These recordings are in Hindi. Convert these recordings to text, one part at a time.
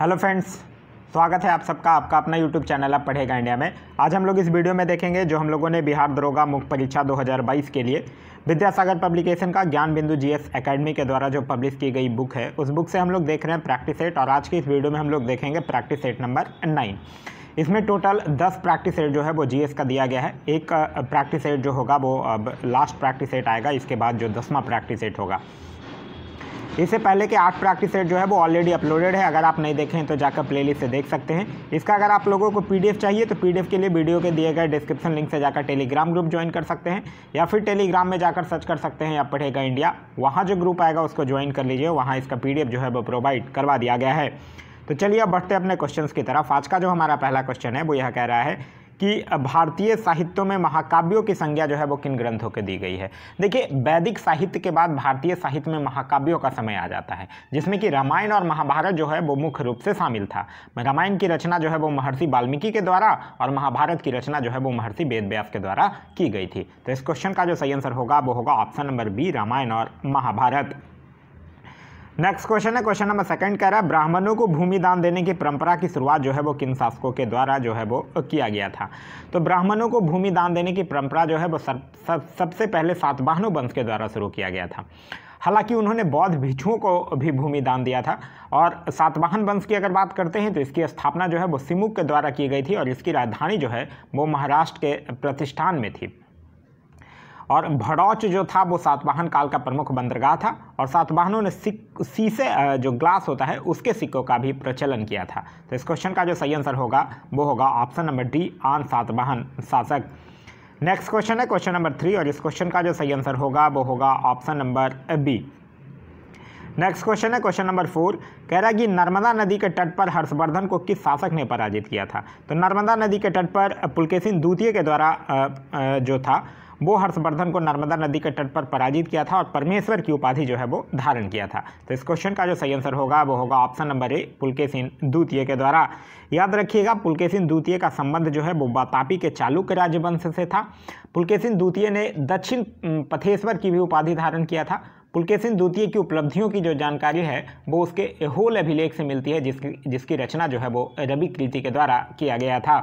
हेलो फ्रेंड्स स्वागत है आप सबका आपका अपना यूट्यूब चैनल आप पढ़ेगा इंडिया में आज हम लोग इस वीडियो में देखेंगे जो हम लोगों ने बिहार दरोगा मुख्य परीक्षा 2022 के लिए विद्यासागर पब्लिकेशन का ज्ञान बिंदु जीएस एकेडमी के द्वारा जो पब्लिश की गई बुक है उस बुक से हम लोग देख रहे हैं प्रैक्टिस सेट और आज की इस वीडियो में हम लोग देखेंगे प्रैक्टिस सेट नंबर नाइन इसमें टोटल दस प्रैक्टिस सेट जो है वो जीएस का दिया गया है एक प्रैक्टिस सेट जो होगा वो अब लास्ट प्रैक्टिस सेट आएगा इसके बाद जो दसवां प्रैक्टिस सेट होगा इससे पहले के आठ प्रैक्टिस सेट जो है वो ऑलरेडी अपलोडेड है अगर आप नहीं देखें तो जाकर प्लेलिस्ट से देख सकते हैं इसका अगर आप लोगों को पीडीएफ चाहिए तो पीडीएफ के लिए वीडियो के दिए गए डिस्क्रिप्शन लिंक से जाकर टेलीग्राम ग्रुप ज्वाइन कर सकते हैं या फिर टेलीग्राम में जाकर सर्च कर सकते हैं या पढ़ेगा इंडिया वहाँ जो ग्रुप आएगा उसको ज्वाइन कर लीजिए वहाँ इसका पी जो है वो प्रोवाइड करवा दिया गया है तो चलिए अब बढ़ते अपने क्वेश्चंस की तरफ आज का जो हमारा पहला क्वेश्चन है वो यह कह रहा है कि भारतीय साहित्यों में महाकाव्यों की संज्ञा जो है वो किन ग्रंथों के दी गई है देखिए वैदिक साहित्य के बाद भारतीय साहित्य में महाकाव्यों का समय आ जाता है जिसमें कि रामायण और महाभारत जो है वो मुख्य रूप से शामिल था रामायण की रचना जो है वो महर्षि वाल्मीकि के द्वारा और महाभारत की रचना जो है वो महर्षि वेद के द्वारा की गई थी तो इस क्वेश्चन का जो सही आंसर होगा वो होगा ऑप्शन नंबर बी रामायण और महाभारत नेक्स्ट क्वेश्चन है क्वेश्चन नंबर सेकंड कह रहा है ब्राह्मणों को भूमि दान देने की परंपरा की शुरुआत जो है वो किन शासकों के द्वारा जो है वो किया गया था तो ब्राह्मणों को भूमि दान देने की परंपरा जो है वो सब, सब सबसे पहले सातवाहनों वंश के द्वारा शुरू किया गया था हालांकि उन्होंने बौद्ध भिक्षुओं को भी भूमि दान दिया था और सातवाहन वंश की अगर बात करते हैं तो इसकी स्थापना जो है वो सिमुख के द्वारा की गई थी और इसकी राजधानी जो है वो महाराष्ट्र के प्रतिष्ठान में थी और भड़ौच जो था वो सातवाहन काल का प्रमुख बंदरगाह था और सातवाहनों ने सिक शीशे जो ग्लास होता है उसके सिक्कों का भी प्रचलन किया था तो इस क्वेश्चन का जो सही आंसर होगा वो होगा ऑप्शन नंबर डी आन सातवाहन शासक नेक्स्ट क्वेश्चन है क्वेश्चन नंबर थ्री और इस क्वेश्चन का जो सही आंसर होगा वो होगा option number B next question है क्वेश्चन नंबर फोर कह रहा है कि नर्मदा नदी के तट पर हर्षवर्धन को किस शासक ने पराजित किया था तो नर्मदा नदी के तट पर पुलकेसिन द्वितीय के द्वारा जो था वो हर्षवर्धन को नर्मदा नदी के तट पर पराजित किया था और परमेश्वर की उपाधि जो है वो धारण किया था तो इस क्वेश्चन का जो सही आंसर होगा वो होगा ऑप्शन नंबर ए पुलकेसिन द्वितीय के द्वारा याद रखिएगा पुलकेसिन द्वितीय का संबंध जो है वो बातापी के चालुक्य राजवंश से था पुलकेसिन द्वितीय ने दक्षिण पथेश्वर की भी उपाधि धारण किया था पुलकेसिन द्वितीय की उपलब्धियों की जो जानकारी है वो उसके होल अभिलेख से मिलती है जिसकी जिसकी रचना जो है वो रवि कृति के द्वारा किया गया था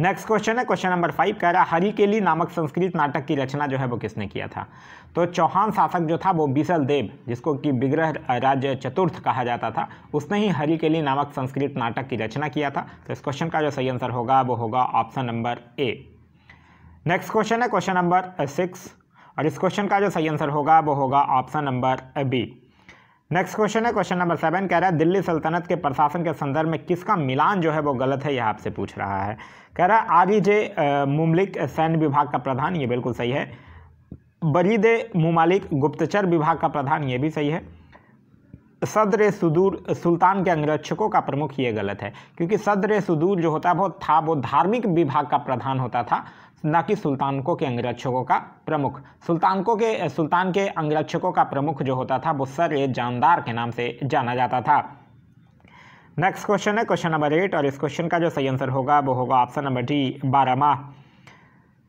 नेक्स्ट क्वेश्चन है क्वेश्चन नंबर फाइव कह रहा है हरी केली नामक संस्कृत नाटक की रचना जो है वो किसने किया था तो चौहान शासक जो था वो बिसल देव जिसको कि विग्रह राज्य चतुर्थ कहा जाता था उसने ही हरी केली नामक संस्कृत नाटक की रचना किया था तो इस क्वेश्चन का जो सही आंसर होगा वो होगा option number A next question है क्वेश्चन नंबर सिक्स और इस क्वेश्चन का जो सही आंसर होगा वो होगा option number B next question है क्वेश्चन नंबर सेवन कह रहा है दिल्ली सल्तनत के प्रशासन के संदर्भ में किसका मिलान जो है वो गलत है यह आपसे पूछ रहा है कह रहा है आर जे मुमलिक सैन्य विभाग का प्रधान ये बिल्कुल सही है बरीद मुमालिक गुप्तचर विभाग का प्रधान ये भी सही है सदर सुदूर सुल्तान के अंगरक्षकों का प्रमुख ये गलत है क्योंकि सदर सुदूर जो होता है वो था वो धार्मिक विभाग का प्रधान होता था न कि सुल्तानकों के अंगरक्षकों का प्रमुख सुल्तानकों के सुल्तान के अंगरक्षकों का प्रमुख जो होता था वो सर ए जानदार के नाम से जाना जाता था नेक्स्ट क्वेश्चन है क्वेश्चन नंबर एट और इस क्वेश्चन का जो सही आंसर होगा वो होगा ऑप्शन नंबर डी बारह माह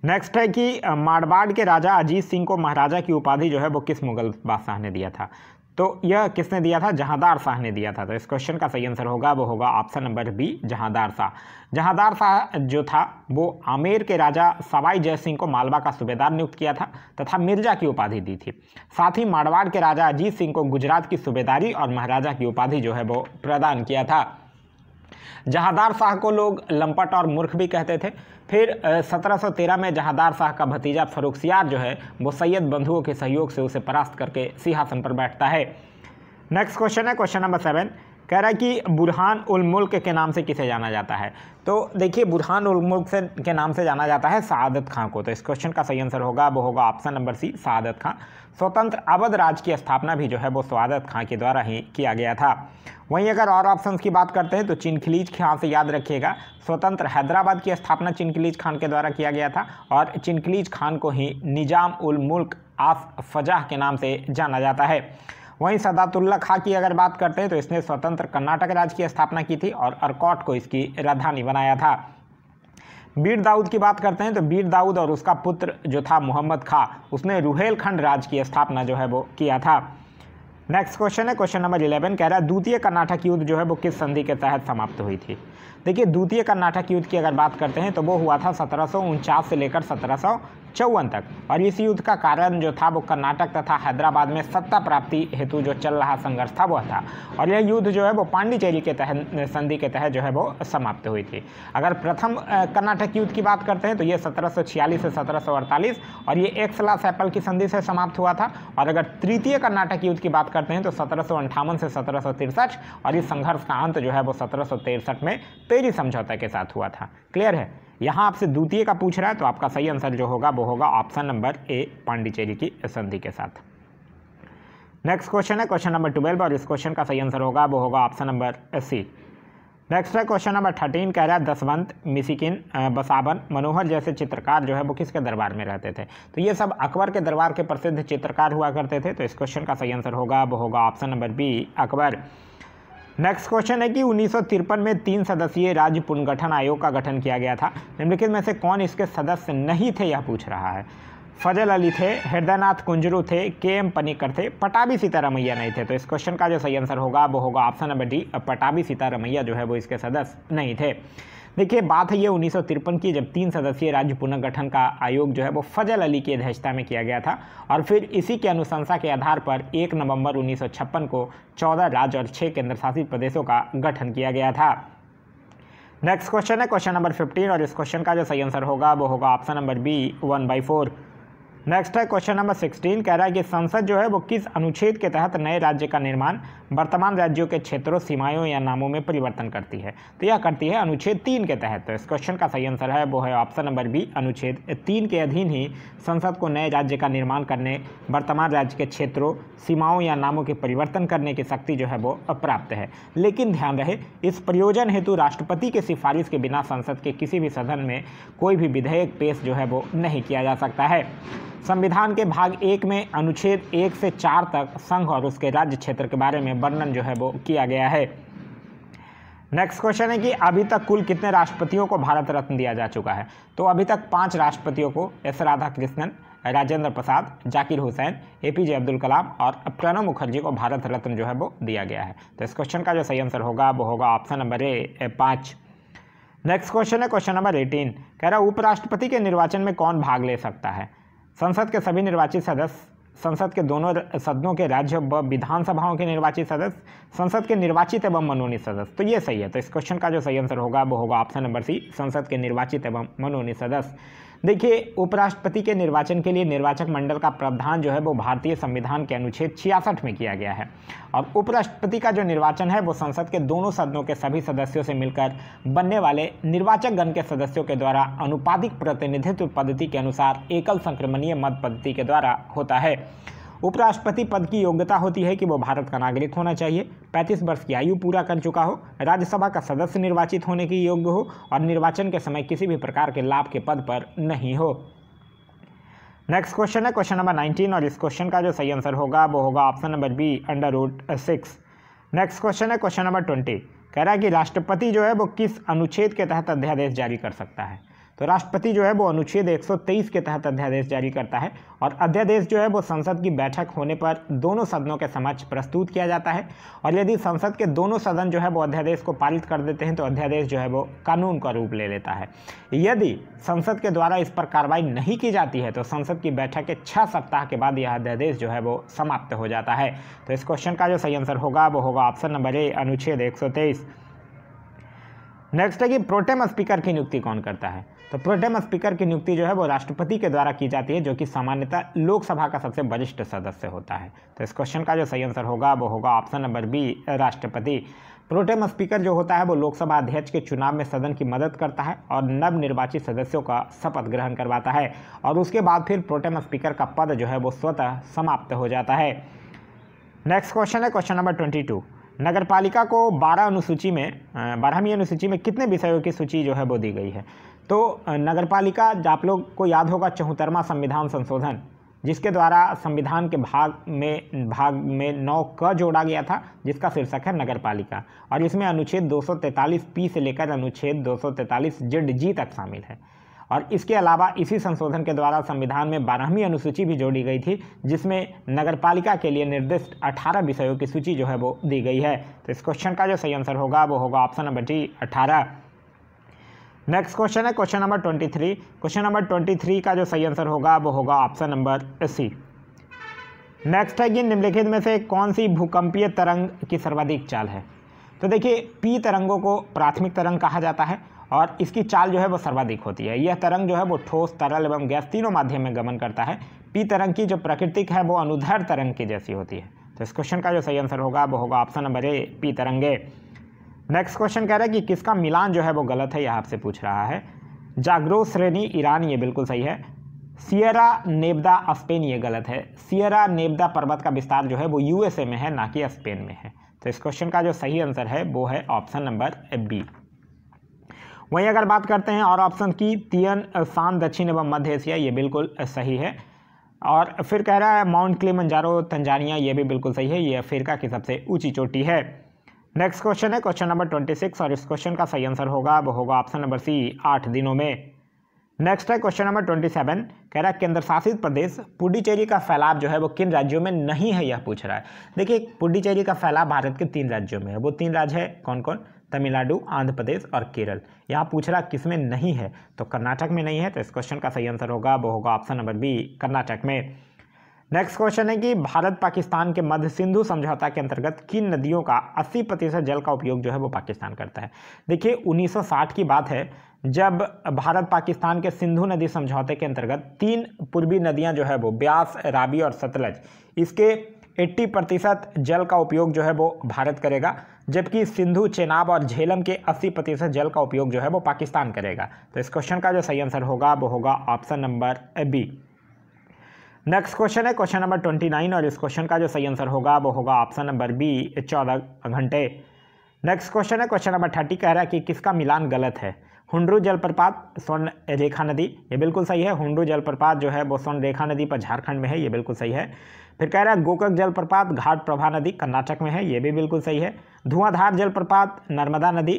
नेक्स्ट है कि मारवाड़ के राजा अजीत सिंह को महाराजा की उपाधि जो है वो किस मुगल बादशाह ने दिया था तो यह किसने दिया था जहादार शाह ने दिया था तो इस क्वेश्चन का सही आंसर होगा वो होगा option number B Jahandar Shah Jahandar Shah जो था वो आमेर के राजा सवाई जय सिंह को मालवा का सूबेदार नियुक्त किया था तथा मिर्जा की उपाधि दी थी साथ ही मारवाड़ के राजा अजीत सिंह को गुजरात की सूबेदारी और महाराजा की उपाधि जो है वो प्रदान किया था जहादार शाह को लोग लंपट और मूर्ख भी कहते थे फिर 1713 में जहादार शाह का भतीजा फरुखसियार जो है वो सैयद बंधुओं के सहयोग से उसे परास्त करके सिंहासन पर बैठता है नेक्स्ट क्वेश्चन है क्वेश्चन नंबर सेवन कह रहा है कि बुरहान उल मुल्क के नाम से किसे जाना जाता है तो देखिए बुरहान उलमुल्क से के नाम से जाना जाता है सादत खां को तो इस क्वेश्चन का सही आंसर होगा वो होगा ऑप्शन नंबर सी सादत खां स्वतंत्र अवध राज की स्थापना भी जो है वो सआदत खां के द्वारा ही किया गया था वहीं अगर और ऑप्शन की बात करते हैं तो चिनखिलीज खां से याद रखिएगा स्वतंत्र हैदराबाद की स्थापना चिनखिलीज खान के द्वारा किया गया था और चिनखिलीज खान को ही निजाम उल मुल्क आफ फजाह के नाम से जाना जाता है वहीं सदातुल्ला खां की अगर बात करते हैं तो इसने स्वतंत्र कर्नाटक राज्य की स्थापना की थी और अरकॉट को इसकी राजधानी बनाया था बीर दाऊद की बात करते हैं तो बीर दाऊद और उसका पुत्र जो था मोहम्मद खां उसने रुहेलखंड राज्य की स्थापना जो है वो किया था नेक्स्ट क्वेश्चन है क्वेश्चन नंबर इलेवन कह रहा है द्वितीय कर्नाटक युद्ध जो है वो किस संधि के तहत समाप्त हुई थी देखिए द्वितीय कर्नाटक युद्ध की अगर बात करते हैं तो वो हुआ था सत्रह से लेकर सत्रह चौवन तक और इस युद्ध का कारण जो था वो कर्नाटक तथा हैदराबाद में सत्ता प्राप्ति हेतु जो चल रहा संघर्ष था वह था और यह युद्ध जो है वो पांडिचेरी के तहत संधि के तहत जो है वो समाप्त हुई थी अगर प्रथम कर्नाटक युद्ध की बात करते हैं तो ये सत्रह से सत्रह और ये एक सलाह सैपल की संधि से समाप्त हुआ था और अगर तृतीय कर्नाटक युद्ध की बात करते हैं तो सत्रह से सत्रह और इस संघर्ष का अंत जो है वो सत्रह में पेरी समझौता के साथ हुआ था क्लियर है यहाँ आपसे द्वितीय का पूछ रहा है तो आपका सही आंसर जो होगा वो होगा ऑप्शन नंबर ए पांडिचेरी की संधि के साथ नेक्स्ट क्वेश्चन है क्वेश्चन नंबर ट्वेल्व और इस क्वेश्चन का सही आंसर होगा वो होगा ऑप्शन नंबर सी नेक्स्ट है क्वेश्चन नंबर थर्टीन कह रहा है दसवंत मिसिकिन बसावन मनोहर जैसे चित्रकार जो है वो किसके दरबार में रहते थे तो ये सब अकबर के दरबार के प्रसिद्ध चित्रकार हुआ करते थे तो इस क्वेश्चन का सही आंसर होगा वो होगा option number B Akbar next question है कि उन्नीस में तीन सदस्यीय राज्य पुनर्गठन आयोग का गठन किया गया था निम्नलिखित में से कौन इसके सदस्य नहीं थे यह पूछ रहा है फजल अली थे हृदयनाथ कुंजरू थे के एम पनीकर थे पटाबी सीतारमैया नहीं थे तो इस क्वेश्चन का जो सही आंसर होगा वो होगा option number D Pattabhi Sitaramayya जो है वो इसके सदस्य नहीं थे देखिए बात है ये उन्नीस की जब तीन सदस्यीय राज्य पुनर्गठन का आयोग जो है वो फजल अली की अध्यक्षता में किया गया था और फिर इसी के अनुशंसा के आधार पर एक नवंबर उन्नीस को चौदह राज्य और छः केंद्रशासित प्रदेशों का गठन किया गया था नेक्स्ट क्वेश्चन है क्वेश्चन नंबर 15 और इस क्वेश्चन का जो सही आंसर होगा वो होगा option number B one by four next है क्वेश्चन नंबर सिक्सटीन कह रहा है कि संसद जो है वो किस अनुच्छेद के तहत नए राज्य का निर्माण वर्तमान राज्यों के क्षेत्रों सीमाओं या नामों में परिवर्तन करती है तो यह करती है अनुच्छेद तीन के तहत तो इस क्वेश्चन का सही आंसर है वो है ऑप्शन नंबर बी अनुच्छेद तीन के अधीन ही संसद को नए राज्य का निर्माण करने वर्तमान राज्य के क्षेत्रों सीमाओं या नामों के परिवर्तन करने की शक्ति जो है वो प्राप्त है लेकिन ध्यान रहे इस प्रयोजन हेतु राष्ट्रपति के सिफारिश के बिना संसद के किसी भी सदन में कोई भी विधेयक पेश जो है वो नहीं किया जा सकता है संविधान के भाग एक में अनुच्छेद एक से चार तक संघ और उसके राज्य क्षेत्र के बारे में वर्णन जो है वो किया गया है नेक्स्ट क्वेश्चन है कि अभी तक कुल कितने राष्ट्रपतियों को भारत रत्न दिया जा चुका है तो अभी तक पांच राष्ट्रपतियों को S Radhakrishnan Rajendra Prasad Zakir Hussain A P J Abdul Kalam और प्रणब मुखर्जी को भारत रत्न जो है वो दिया गया है तो इस क्वेश्चन का जो सही आंसर होगा वो होगा ऑप्शन नंबर ए पाँच नेक्स्ट क्वेश्चन है क्वेश्चन नंबर एटीन कह रहा है उपराष्ट्रपति के निर्वाचन में कौन भाग ले सकता है संसद के सभी निर्वाचित सदस्य संसद के दोनों सदनों के राज्य व विधानसभाओं के निर्वाचित सदस्य संसद के निर्वाचित एवं मनोनीत सदस्य तो ये सही है तो इस क्वेश्चन का जो सही आंसर होगा वो होगा ऑप्शन नंबर सी संसद के निर्वाचित एवं मनोनीत सदस्य देखिए उपराष्ट्रपति के निर्वाचन के लिए निर्वाचक मंडल का प्रावधान जो है वो भारतीय संविधान के अनुच्छेद छियासठ में किया गया है और उपराष्ट्रपति का जो निर्वाचन है वो संसद के दोनों सदनों के सभी सदस्यों से मिलकर बनने वाले निर्वाचक गण के सदस्यों के द्वारा अनुपाधिक प्रतिनिधित्व पद्धति के अनुसार एकल संक्रमणीय मत पद्धति के द्वारा होता है उपराष्ट्रपति पद की योग्यता होती है कि वो भारत का नागरिक होना चाहिए 35 वर्ष की आयु पूरा कर चुका हो राज्यसभा का सदस्य निर्वाचित होने की योग्य हो और निर्वाचन के समय किसी भी प्रकार के लाभ के पद पर नहीं हो नेक्स्ट क्वेश्चन है क्वेश्चन नंबर 19 और इस क्वेश्चन का जो सही आंसर होगा वो होगा option number B under root six next question है क्वेश्चन नंबर ट्वेंटी कह रहा है कि राष्ट्रपति जो है वो किस अनुच्छेद के तहत अध्यादेश जारी कर सकता है तो राष्ट्रपति जो है वो अनुच्छेद 123 के तहत अध्यादेश जारी करता है और अध्यादेश जो है वो संसद की बैठक होने पर दोनों सदनों के समक्ष प्रस्तुत किया जाता है और यदि संसद के दोनों सदन जो है वो अध्यादेश को पारित कर देते हैं तो अध्यादेश जो है वो कानून का रूप ले लेता है यदि संसद के द्वारा इस पर कार्रवाई नहीं की जाती है तो संसद की बैठक के छः सप्ताह के बाद यह अध्यादेश जो है वो समाप्त हो जाता है तो इस क्वेश्चन का जो सही आंसर होगा वो होगा ऑप्शन नंबर ए अनुच्छेद एक नेक्स्ट है कि प्रोटेम स्पीकर की नियुक्ति कौन करता है तो प्रोटेम स्पीकर की नियुक्ति जो है वो राष्ट्रपति के द्वारा की जाती है जो कि सामान्यतः लोकसभा का सबसे वरिष्ठ सदस्य होता है तो इस क्वेश्चन का जो सही आंसर होगा वो होगा ऑप्शन नंबर बी राष्ट्रपति प्रोटेम स्पीकर जो होता है वो लोकसभा अध्यक्ष के चुनाव में सदन की मदद करता है और नव निर्वाचित सदस्यों का शपथ ग्रहण करवाता है और उसके बाद फिर प्रोटेम स्पीकर का पद जो है वो स्वतः समाप्त हो जाता है नेक्स्ट क्वेश्चन है क्वेश्चन नंबर ट्वेंटी टू नगर पालिका को बारह अनुसूची में बारहवीं अनुसूची में कितने विषयों की सूची जो है वो दी गई है तो नगरपालिका आप लोग को याद होगा चौहत्तरवा संविधान संशोधन जिसके द्वारा संविधान के भाग में भाग में नौ क जोड़ा गया था जिसका शीर्षक है नगर पालिका और इसमें अनुच्छेद 243 पी से लेकर अनुच्छेद 243 जेड जी तक शामिल है और इसके अलावा इसी संशोधन के द्वारा संविधान में बारहवीं अनुसूची भी जोड़ी गई थी जिसमें नगरपालिका के लिए निर्दिष्ट अठारह विषयों की सूची जो है वो दी गई है तो इस क्वेश्चन का जो सही आंसर होगा वो होगा ऑप्शन नंबर डी अठारह नेक्स्ट क्वेश्चन है question number twenty three question number twenty three का जो सही आंसर होगा वो होगा ऑप्शन नंबर सी नेक्स्ट है कि निम्नलिखित में से कौन सी भूकंपीय तरंग की सर्वाधिक चाल है तो देखिए पी तरंगों को प्राथमिक तरंग कहा जाता है और इसकी चाल जो है वो सर्वाधिक होती है यह तरंग जो है वो ठोस तरल एवं गैस तीनों माध्यम में गमन करता है पी तरंग की जो प्राकृतिक है वो अनुधर तरंग की जैसी होती है तो इस क्वेश्चन का जो सही आंसर होगा वो होगा ऑप्शन नंबर ए पी तरंगे नेक्स्ट क्वेश्चन कह रहा है कि किसका मिलान जो है वो गलत है यह आपसे पूछ रहा है जागरूक श्रेणी ईरान ये बिल्कुल सही है सियरा नेबदा स्पेन ये गलत है सियरा नेबदा पर्वत का विस्तार जो है वो यूएसए में है ना कि स्पेन में है तो इस क्वेश्चन का जो सही आंसर है वो है ऑप्शन नंबर बी वहीं अगर बात करते हैं और ऑप्शन की तियन शान दक्षिण एवं मध्य एशिया ये बिल्कुल सही है और फिर कह रहा है माउंट क्लेमंजारो तंजानिया ये भी बिल्कुल सही है ये अफ्रीका की सबसे ऊंची चोटी है नेक्स्ट क्वेश्चन है क्वेश्चन नंबर ट्वेंटी सिक्स और इस क्वेश्चन का सही आंसर होगा वो होगा ऑप्शन नंबर सी आठ दिनों में नेक्स्ट है क्वेश्चन नंबर ट्वेंटी सेवन कह रहा है केंद्र शासित प्रदेश पुडुचेरी का फैलाव जो है वो किन राज्यों में नहीं है यह पूछ रहा है देखिए पुडुचेरी का फैलाव भारत के तीन राज्यों में है वो तीन राज्य है कौन कौन तमिलनाडु आंध्र प्रदेश और केरल यहाँ पूछ रहा किस में नहीं है तो कर्नाटक में नहीं है तो इस क्वेश्चन का सही आंसर होगा वो होगा ऑप्शन नंबर बी कर्नाटक में नेक्स्ट क्वेश्चन है कि भारत पाकिस्तान के मध्य सिंधु समझौता के अंतर्गत किन नदियों का 80 प्रतिशत जल का उपयोग जो है वो पाकिस्तान करता है देखिए 1960 की बात है जब भारत पाकिस्तान के सिंधु नदी समझौते के अंतर्गत तीन पूर्वी नदियां जो है वो ब्यास राबी और सतलज इसके 80 प्रतिशत जल का उपयोग जो है वो भारत करेगा जबकि सिंधु चेनाब और झेलम के 80 प्रतिशत जल का उपयोग जो है वो पाकिस्तान करेगा तो इस क्वेश्चन का जो सही आंसर होगा वो होगा option number B next question है क्वेश्चन नंबर ट्वेंटी नाइन और इस क्वेश्चन का जो सही आंसर होगा वो होगा ऑप्शन नंबर बी चौदह घंटे नेक्स्ट क्वेश्चन है क्वेश्चन नंबर थर्टी कह रहा है कि किसका मिलान गलत है हुंडरू जलप्रपात स्वर्ण रेखा नदी ये बिल्कुल सही है हुंडरू जलप्रपात जो है वो स्वर्ण रेखा नदी पर झारखंड में है ये बिल्कुल सही है फिर कह रहा है गोकक जलप्रपात घाट प्रभा नदी कर्नाटक में है ये भी बिल्कुल सही है धुआंधार जलप्रपात नर्मदा नदी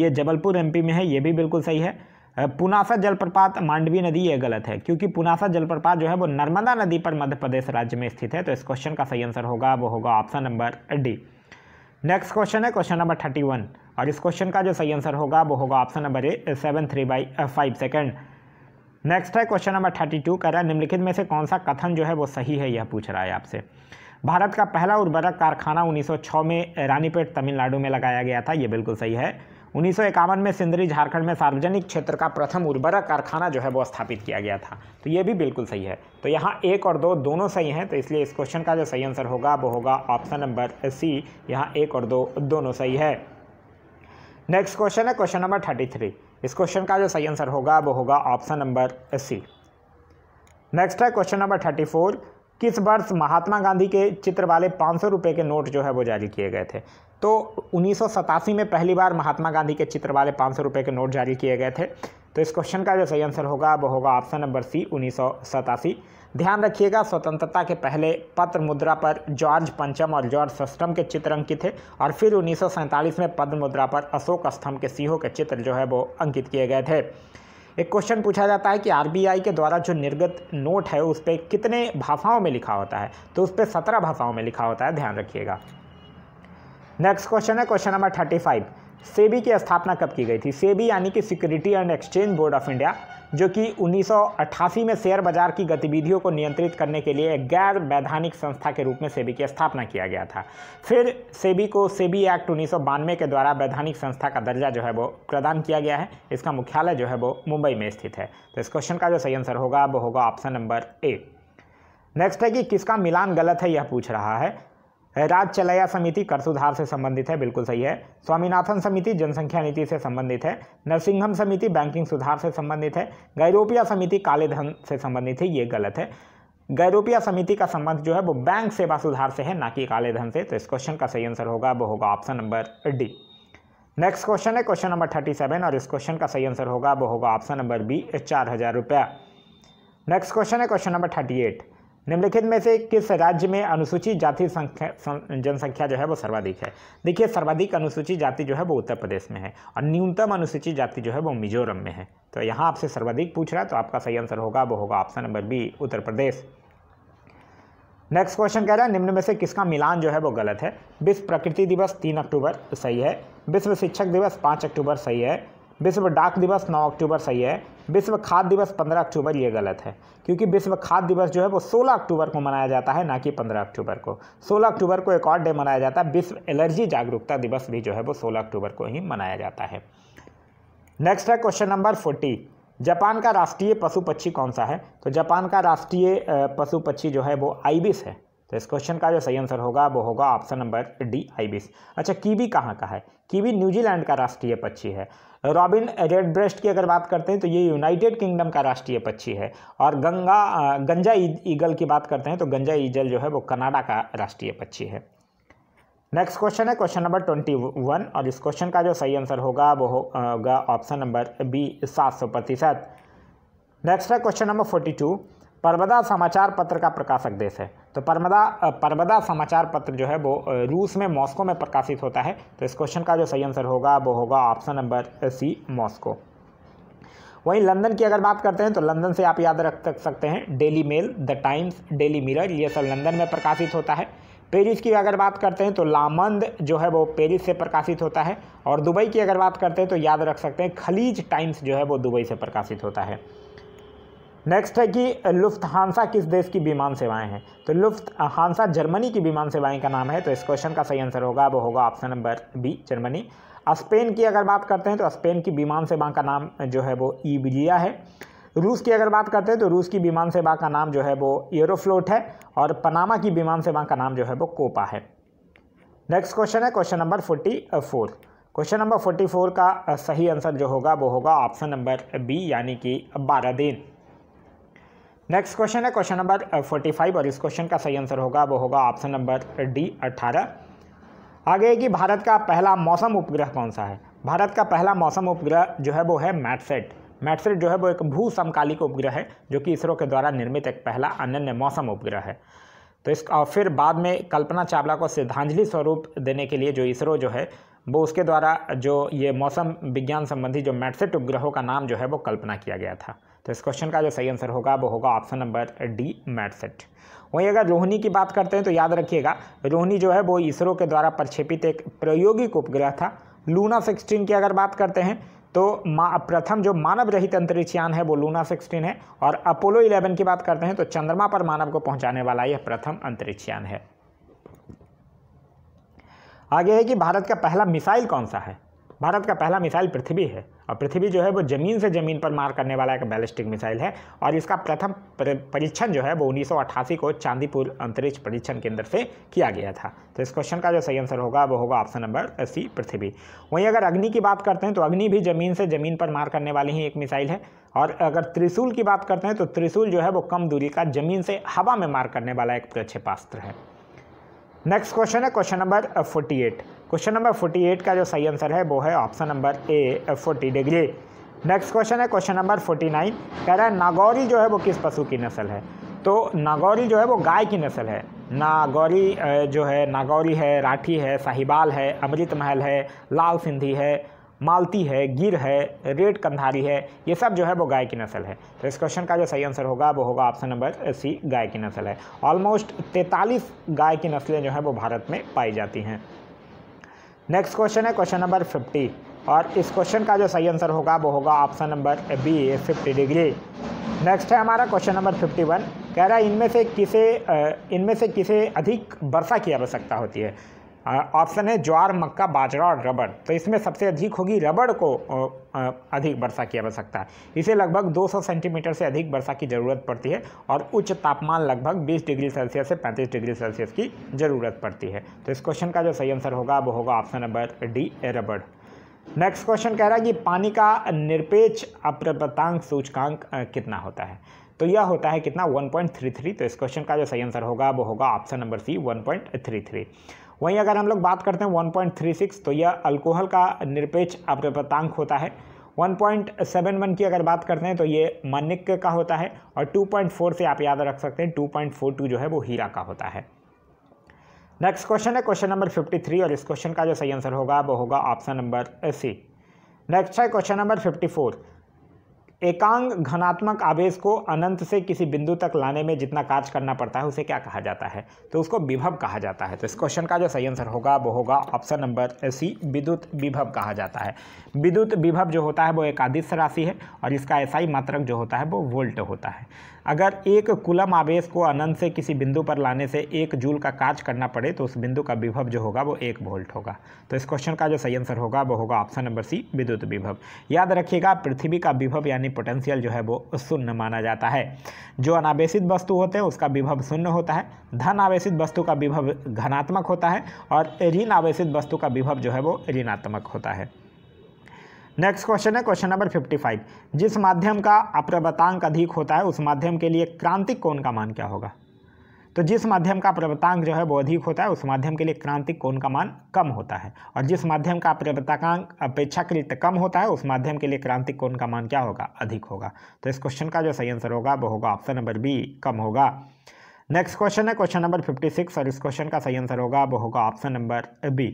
ये जबलपुर एमपी में है ये भी बिल्कुल सही है पुनासा जलप्रपात मांडवी नदी ये गलत है क्योंकि पुनासा जलप्रपात जो है वो नर्मदा नदी पर मध्य प्रदेश राज्य में स्थित है तो इस क्वेश्चन का सही आंसर होगा वो होगा option number D next question है क्वेश्चन नंबर थर्टी वन और इस क्वेश्चन का जो सही आंसर होगा वो होगा option number A seven three by five second next है क्वेश्चन नंबर थर्टी टू कह रहा है निम्नलिखित में से कौन सा कथन जो है वो सही है यह पूछ रहा है आपसे भारत का पहला उर्वरक कारखाना 1906 में रानीपेट तमिलनाडु में लगाया गया था ये बिल्कुल सही है उन्नीस में सिंदरी झारखंड में सार्वजनिक क्षेत्र का प्रथम उर्वरक कारखाना जो है वो स्थापित किया गया था तो ये भी बिल्कुल सही है तो यहाँ एक और दो दोनों सही हैं तो इसलिए इस क्वेश्चन का जो सही आंसर होगा वो होगा ऑप्शन नंबर सी यहाँ एक और दो दोनों सही है नेक्स्ट क्वेश्चन है क्वेश्चन नंबर थर्टी थ्री इस क्वेश्चन का जो सही आंसर होगा वो होगा ऑप्शन नंबर सी नेक्स्ट है क्वेश्चन नंबर थर्टी फोर किस वर्ष महात्मा गांधी के चित्र वाले पाँच सौ रुपये के नोट जो है वो जारी किए गए थे तो उन्नीस में पहली बार महात्मा गांधी के चित्र वाले पाँच सौ रुपये के नोट जारी किए गए थे तो इस क्वेश्चन का जो सही आंसर होगा वो होगा ऑप्शन नंबर सी उन्नीस ध्यान रखिएगा स्वतंत्रता के पहले पत्र मुद्रा पर जॉर्ज पंचम और जॉर्ज सस्टम के चित्र अंकित थे और फिर उन्नीस में पद्म मुद्रा पर अशोक स्तंभ के सीहो के चित्र जो है वो अंकित किए गए थे एक क्वेश्चन पूछा जाता है कि आरबीआई के द्वारा जो निर्गत नोट है उस पर कितने भाषाओं में लिखा होता है तो उस पर सत्रह भाषाओं में लिखा होता है ध्यान रखिएगा नेक्स्ट क्वेश्चन है question number thirty five SEBI की स्थापना कब की गई थी सेबी यानी कि Security and Exchange Board of India जो कि उन्नीस में शेयर बाजार की गतिविधियों को नियंत्रित करने के लिए एक गैर वैधानिक संस्था के रूप में सेबी की स्थापना किया गया था फिर सेबी को सेबी एक्ट उन्नीस के द्वारा वैधानिक संस्था का दर्जा जो है वो प्रदान किया गया है इसका मुख्यालय जो है वो मुंबई में स्थित है तो इस क्वेश्चन का जो सही आंसर होगा वो होगा ऑप्शन नंबर ए नेक्स्ट है कि किसका मिलान गलत है यह पूछ रहा है राज चलया समिति कर सुधार से संबंधित है बिल्कुल सही है स्वामीनाथन समिति जनसंख्या नीति से संबंधित है नरसिंहम समिति बैंकिंग सुधार से संबंधित है गैरोपिया समिति काले धन से संबंधित है ये गलत है गैरोपिया समिति का संबंध जो है वो बैंक सेवा सुधार से है ना कि काले धन से तो इस क्वेश्चन का सही आंसर होगा वो होगा option number D next question है क्वेश्चन नंबर थर्टी सेवन और इस क्वेश्चन का सही आंसर होगा वो होगा ऑप्शन नंबर बी चार हज़ार रुपया नेक्स्ट क्वेश्चन है क्वेश्चन नंबर थर्टी एट निम्नलिखित में से किस राज्य में अनुसूचित जाति संख्या जनसंख्या जो है वो सर्वाधिक है देखिए सर्वाधिक अनुसूचित जाति जो है वो उत्तर प्रदेश में है और न्यूनतम अनुसूचित जाति जो है वो मिजोरम में है तो यहाँ आपसे सर्वाधिक पूछ रहा है तो आपका सही आंसर होगा वो होगा option number B Uttar Pradesh next question कह रहा है निम्न में से किसका मिलान जो है वो गलत है विश्व प्रकृति दिवस तीन अक्टूबर सही है विश्व शिक्षक दिवस पाँच अक्टूबर सही है विश्व डाक दिवस 9 अक्टूबर सही है विश्व खाद्य दिवस 15 अक्टूबर ये गलत है क्योंकि विश्व खाद्य दिवस जो है वो 16 अक्टूबर को मनाया जाता है ना कि 15 अक्टूबर को 16 अक्टूबर को एक और डे मनाया जाता है विश्व एलर्जी जागरूकता दिवस भी जो है वो 16 अक्टूबर को ही मनाया जाता है नेक्स्ट है क्वेश्चन नंबर फोर्टी जापान का राष्ट्रीय पशु पक्षी कौन सा है तो जापान का राष्ट्रीय पशु पक्षी जो है वो आईबिस है तो इस क्वेश्चन का जो सही आंसर होगा वो होगा ऑप्शन नंबर डी बीस अच्छा कीवी कहाँ का है कीवी न्यूजीलैंड का राष्ट्रीय पक्षी है रॉबिन रेड ब्रेस्ट की अगर बात करते हैं तो ये यूनाइटेड किंगडम का राष्ट्रीय पक्षी है और गंगा गंजा ईगल की बात करते हैं तो गंजा ईगल जो है वो कनाडा का राष्ट्रीय पक्षी है नेक्स्ट क्वेश्चन है क्वेश्चन नंबर ट्वेंटी वन और इस क्वेश्चन का जो सही आंसर होगा वो होगा ऑप्शन नंबर बी सात सौ प्रतिशत नेक्स्ट है क्वेश्चन नंबर फोर्टी टू परमदा समाचार पत्र का प्रकाशक देश है तो परमदा परमदा समाचार पत्र जो है वो रूस में मॉस्को में प्रकाशित होता है तो इस क्वेश्चन का जो सही आंसर होगा वो होगा ऑप्शन नंबर सी मॉस्को वहीं लंदन की अगर बात करते हैं तो लंदन से आप याद रख सकते हैं Daily Mail the Times Daily Mirror ये सब लंदन में प्रकाशित होता है पेरिस की अगर बात करते हैं तो लामंद जो है वो पेरिस से प्रकाशित होता है और दुबई की अगर बात करते हैं तो याद रख सकते हैं खलीज टाइम्स जो है वो दुबई से प्रकाशित होता है नेक्स्ट है कि लुफ्त हांसा किस देश की विमान सेवाएं हैं तो लुफ्त हांसा जर्मनी की विमान सेवाएं का नाम है तो इस क्वेश्चन का सही आंसर होगा वो होगा option number B Germany Spain की अगर बात करते हैं तो स्पेन की विमान सेवा का नाम जो है वो ईबिलिया है रूस की अगर बात करते हैं तो रूस की विमान सेवा का नाम जो है वो एरोफ्लोट है और पनामा की विमान सेवा का नाम जो है वो कोपा है नेक्स्ट क्वेश्चन है question number forty four question number forty four का सही आंसर जो होगा वो होगा ऑप्शन नंबर बी यानी कि बारह दिन नेक्स्ट क्वेश्चन है क्वेश्चन नंबर फोर्टी फाइव और इस क्वेश्चन का सही आंसर होगा वो होगा ऑप्शन नंबर डी अट्ठारह आगे कि भारत का पहला मौसम उपग्रह कौन सा है भारत का पहला मौसम उपग्रह जो है वो है मैटसेट मैटसेट जो है वो एक भू समकालिक उपग्रह है जो कि इसरो के द्वारा निर्मित एक पहला अनन्य मौसम उपग्रह है तो इस और फिर बाद में कल्पना चावला को श्रद्धांजलि स्वरूप देने के लिए जो इसरो जो है वो उसके द्वारा जो ये मौसम विज्ञान संबंधी जो मैटसेट उपग्रहों का नाम जो है वो कल्पना किया गया था तो इस क्वेश्चन का जो सही आंसर होगा वो होगा ऑप्शन नंबर डी मैटसेट वहीं अगर रोहिणी की बात करते हैं तो याद रखिएगा रोहिणी जो है वो इसरो के द्वारा प्रक्षेपित एक प्रायोगिक उपग्रह था लूना सिक्सटीन की अगर बात करते हैं तो प्रथम जो मानव रहित अंतरिक्षयान है वो लूना सिक्सटीन है और अपोलो इलेवन की बात करते हैं तो चंद्रमा पर मानव को पहुंचाने वाला यह प्रथम अंतरिक्षयान है आगे है कि भारत का पहला मिसाइल कौन सा है भारत का पहला मिसाइल पृथ्वी है और पृथ्वी जो है वो ज़मीन से ज़मीन पर मार करने वाला एक बैलिस्टिक मिसाइल है और इसका प्रथम परीक्षण जो है वो 1988 को चांदीपुर अंतरिक्ष परीक्षण केंद्र से किया गया था तो इस क्वेश्चन का जो सही आंसर होगा वो होगा ऑप्शन नंबर सी पृथ्वी वहीं अगर अग्नि की बात करते हैं तो अग्नि भी ज़मीन से ज़मीन पर मार करने वाली ही एक मिसाइल है और अगर त्रिशूल की बात करते हैं तो त्रिशूल जो है वो कम दूरी का ज़मीन से हवा में मार करने वाला एक प्रक्षेपास्त्र है नेक्स्ट क्वेश्चन है question number forty eight question number forty eight का जो सही आंसर है वो है option number A forty degree next question है क्वेश्चन नंबर फोर्टी नाइन कह रहा है नागौरी जो है वो किस पशु की नस्ल है तो नागौरी जो है वो गाय की नस्ल है नागौरी जो है नागौरी है राठी है साहिबाल है अमृत महल है लाल सिंधी है मालती है गिर है रेड कंधारी है ये सब जो है वो गाय की नस्ल है तो इस क्वेश्चन का जो सही आंसर होगा वो होगा ऑप्शन नंबर सी गाय की नस्ल है ऑलमोस्ट तैंतालीस गाय की नस्लें जो है वो भारत में पाई जाती हैं नेक्स्ट क्वेश्चन है क्वेश्चन नंबर फिफ्टी और इस क्वेश्चन का जो सही आंसर होगा वो होगा option number B fifty degree next है हमारा क्वेश्चन नंबर फिफ्टी वन कह रहा है इनमें से किसे इनमें से किसे अधिक वर्षा की आवश्यकता होती है ऑप्शन है ज्वार मक्का बाजरा और रबड़ तो इसमें सबसे अधिक होगी रबड़ को अधिक वर्षा की आवश्यकता है इसे लगभग 200 सेंटीमीटर से अधिक वर्षा की ज़रूरत पड़ती है और उच्च तापमान लगभग 20 डिग्री सेल्सियस से 35 डिग्री सेल्सियस की ज़रूरत पड़ती है तो इस क्वेश्चन का जो सही आंसर होगा वो होगा ऑप्शन नंबर डी रबड़ नेक्स्ट क्वेश्चन कह रहा है कि पानी का निरपेक्ष अप्रपतांक सूचकांक कितना होता है तो यह होता है कितना वन तो इस क्वेश्चन का जो सही आंसर होगा वो होगा ऑप्शन नंबर सी वन वहीं अगर हम लोग बात करते हैं 1.36 तो यह अल्कोहल का निरपेक्ष अपरपतांक होता है 1.71 की अगर बात करते हैं तो ये मानिक का होता है और 2.4 से आप याद रख सकते हैं 2.42 जो है वो हीरा का होता है नेक्स्ट क्वेश्चन है क्वेश्चन नंबर 53 और इस क्वेश्चन का जो सही आंसर होगा वो होगा ऑप्शन नंबर सी नेक्स्ट है क्वेश्चन नंबर 54 एकांग घनात्मक आवेश को अनंत से किसी बिंदु तक लाने में जितना कार्य करना पड़ता है उसे क्या कहा जाता है तो उसको विभव कहा जाता है तो इस क्वेश्चन का जो सही आंसर होगा वो होगा ऑप्शन नंबर सी विद्युत विभव कहा जाता है विद्युत विभव जो होता है वो एकादिश राशि है और इसका ऐसा ही मात्रक जो होता है वो वोल्ट होता है अगर एक कुलम आवेश को अनंत से किसी बिंदु पर लाने से एक जूल का काज करना पड़े तो उस बिंदु का विभव जो होगा वो एक वोल्ट होगा तो इस क्वेश्चन का जो सही आंसर होगा वो होगा ऑप्शन नंबर सी विद्युत विभव याद रखिएगा पृथ्वी का विभव यानी पोटेंशियल जो है वो शून्य माना जाता है जो अनावेशित वस्तु होते हैं उसका विभव शून्य होता है धन आवेशित वस्तु का विभव घनात्मक होता है और ऋण आवेशित वस्तु का विभव जो है वो ऋणात्मक होता है नेक्स्ट क्वेश्चन है क्वेश्चन नंबर 55 जिस माध्यम का अप्रवतांक अधिक होता है उस माध्यम के लिए क्रांतिक कोण का मान क्या होगा तो जिस माध्यम का प्रवतांक जो है वो अधिक होता है उस माध्यम के लिए क्रांतिक कोण का मान कम होता है और जिस माध्यम का प्रवताकांक अपेक्षाकृत कम होता है उस माध्यम के लिए क्रांतिक कोण का मान क्या होगा अधिक होगा तो इस क्वेश्चन का जो सही आंसर होगा वो होगा ऑप्शन नंबर बी कम होगा नेक्स्ट क्वेश्चन है क्वेश्चन नंबर सिक्स और इस क्वेश्चन का सही आंसर होगा वो होगा ऑप्शन नंबर बी